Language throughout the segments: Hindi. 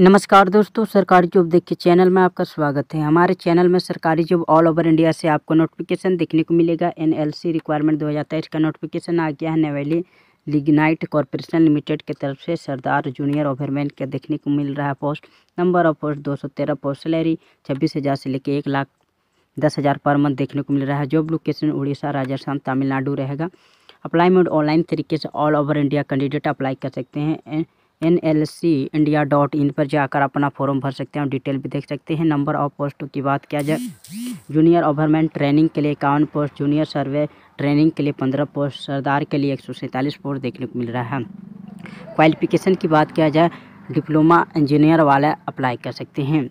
नमस्कार दोस्तों सरकारी जॉब देखिए चैनल में आपका स्वागत है हमारे चैनल में सरकारी जॉब ऑल ओवर इंडिया से आपको नोटिफिकेशन देखने को मिलेगा एनएलसी रिक्वायरमेंट 2023 का नोटिफिकेशन आ गया है नवेली लिग्नाइट कॉरपोरेशन लिमिटेड के तरफ से सरदार जूनियर ओवरमैन का देखने को मिल रहा है पोस्ट नंबर ऑफ पोस्ट दो सौ तेरह पोस्ट सैलरी छब्बीस हज़ार से लेकर एक लाख दस हज़ार पर मंथ देखने को मिल रहा है जॉब लोकेशन उड़ीसा राजस्थान तमिलनाडु रहेगा अप्लाई मोड ऑनलाइन तरीके से all over India candidate apply कर सकते हैं N L C India dot in पर जाकर अपना फॉर्म भर सकते हैं और डिटेल भी देख सकते हैं नंबर ऑफ पोस्टों की बात किया जाए जूनियर ओवरमेंट ट्रेनिंग के लिए इक्यावन पोस्ट जूनियर सर्वे ट्रेनिंग के लिए पंद्रह पोस्ट सरदार के लिए एक पोस्ट देखने को मिल रहा है क्वालिफिकेशन की बात किया जाए डिप्लोमा इंजीनियर वाला अप्लाई कर सकते हैं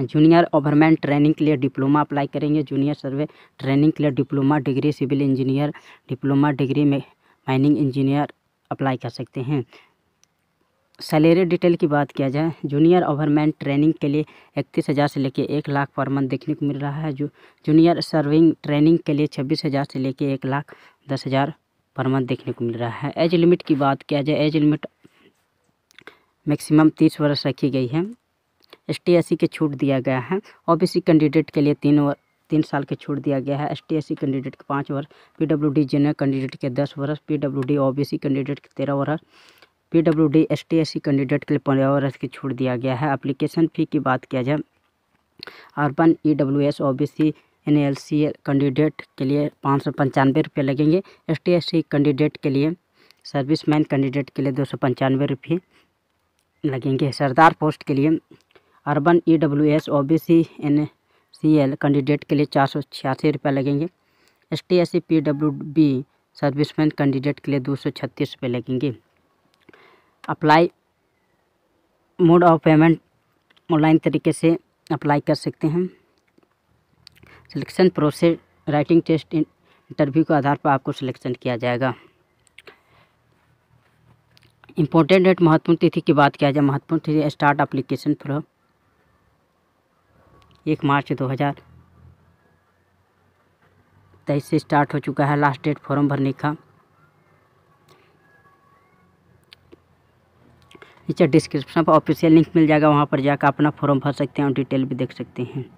जूनियर ओवरमैन ट्रेनिंग के लिए डिप्लोमा अप्लाई करेंगे जूनियर सर्वे ट्रेनिंग के लिए diploma degree civil engineer diploma degree में माइनिंग इंजीनियर अप्लाई कर सकते हैं सैलरी डिटेल की बात किया जाए जूनियर ओवरमैन ट्रेनिंग के लिए इकतीस हज़ार से लेकर एक लाख पर मंथ देखने को मिल रहा है जो जूनियर सर्विंग ट्रेनिंग के लिए छब्बीस हज़ार से लेकर एक लाख दस हज़ार पर मंथ देखने को मिल रहा है एज लिमिट की बात किया जाए एज लिमिट मैक्सिमम तीस वर्ष रखी गई है एस टी के छूट दिया गया है ओ कैंडिडेट के लिए तीन तीन साल के छूट दिया गया है एस टी कैंडिडेट के पाँच वर्ष पी डब्ल्यू डी कैंडिडेट के दस वर्ष P W D O candidate के तेरह वर्ष P W D S T S C candidate के लिए पंद्रह वर्ष की छूट दिया गया है अप्लीकेशन फ़ी की बात किया जाए urban E W S O B C N L C candidate के लिए पाँच सौ पंचानवे रुपये लगेंगे S T S C candidate के लिए सर्विस मैन कैंडिडेट के लिए दो सौ पंचानवे रुपये लगेंगे सरदार पोस्ट के लिए urban E W S O B C N C L candidate के लिए चार सौ छियासी रुपये लगेंगे S T S C P W B man candidate के लिए दो सौ छत्तीस रुपये लगेंगे apply mode of payment online तरीके से अप्लाई कर सकते हैं selection process writing test interview के आधार पर आपको सिलेक्शन किया जाएगा इम्पोर्टेंट डेट महत्वपूर्ण तिथि की बात किया जाए महत्वपूर्ण तिथि स्टार्ट अप्लीकेशन फ्रो एक मार्च दो हज़ार तेईस से स्टार्ट हो चुका है लास्ट डेट फॉर्म भरने का नीचे डिस्क्रिप्शन पर ऑफिशियल लिंक मिल जाएगा वहाँ पर जाकर अपना फॉर्म भर सकते हैं और डिटेल भी देख सकते हैं